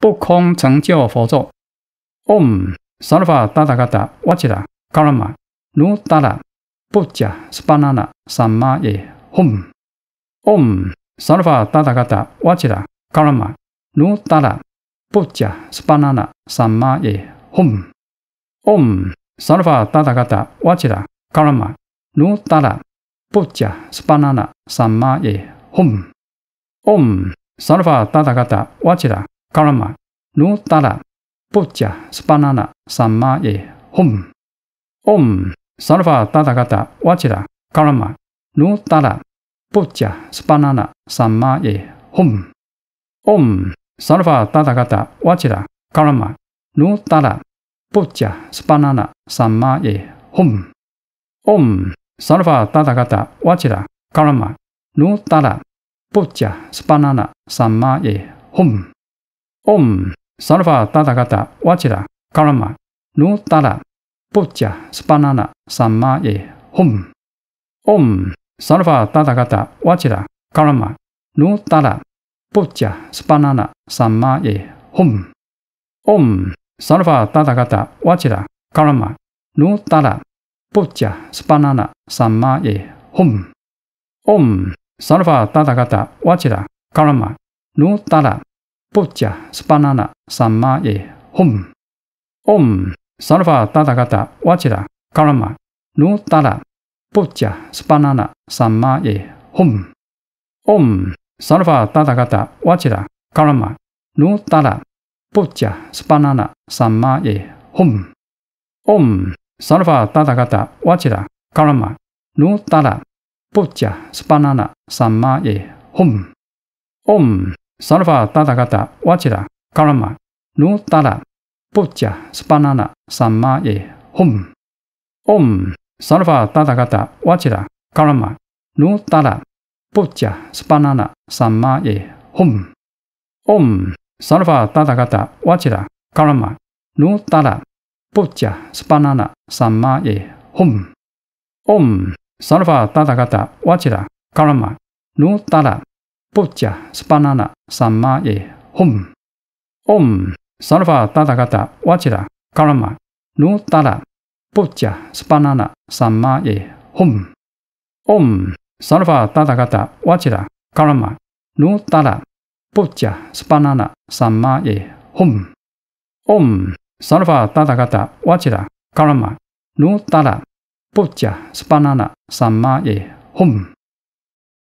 不空成就佛咒：Om Sarva Dada Gada Vajra Kalama Nu Dara Bujja Svanana Samaya. Om Om Sarva Dada Gada Vajra Kalama Nu Dara Bujja Svanana Samaya. Om Om Sarva Dada Gada Vajra Kalama Nu Dara Bujja Svanana Samaya. Om Om Sarva Dada Gada Vajra。karma, nutara, puja, spanana, E hum. Om, sarva tathagata, vajra, karma, nutara, puja, spanana, E hum. Om, sarva tathagata, vajra, karma, nutara, puja, spanana, E hum. Om, sarva tathagata, vajra, karma, nutara, puja, spanana, E hum. Om s a l v a t a t a g a t a w a c i r a Karma a Nutara Puja Spanana s a m a e Hum Om s a l v a t a t a g a t a w a c i r a Karma a Nutara Puja Spanana s a m a e Hum Om s a l v a t a t a g a t a w a c i r a Karma a Nutara Puja Spanana s a m a e Hum Om s a l v a t a t a g a t a w a c i r a Karma a Nutara Pocha spanana sama e hom. Om sarva tata kata wacira nu tara pocha spanana sama e hom. Om sarva tata kata wacira nu tara pocha spanana sama e hom. Om sarva tata kata wacira nu tara pocha spanana sama e hom. Om サルファ、タダガタ、ワチラ、カラマ、ヌタラ、ポッチャ、スパナナ、サンマエ、ホン。オム、サルファ、タダガタ、ワチラ、カラマ、ヌタラ、ポッチャ、スパナナ、サンマエ、ホン。オム、サルファ、タダガタ、ワチラ、カラマ、ヌタラ、ポッチャ、スパナナ、サンマエ、ホン。オム、サルファ、タダガタ、ワチラ、カラマ、ヌタラ、b u d d a p n a n a s a m Hum Om Sarva t a t a g a t a Vajra Karma Nutara b u d d a Spanana s a m a Hum Om Sarva t a t a g a t a Vajra Karma Nutara b u d d a n a n a s a m Hum Om Sarva t a t a g a t a Vajra Karma Nutara b u d d a n a n a s a m e Hum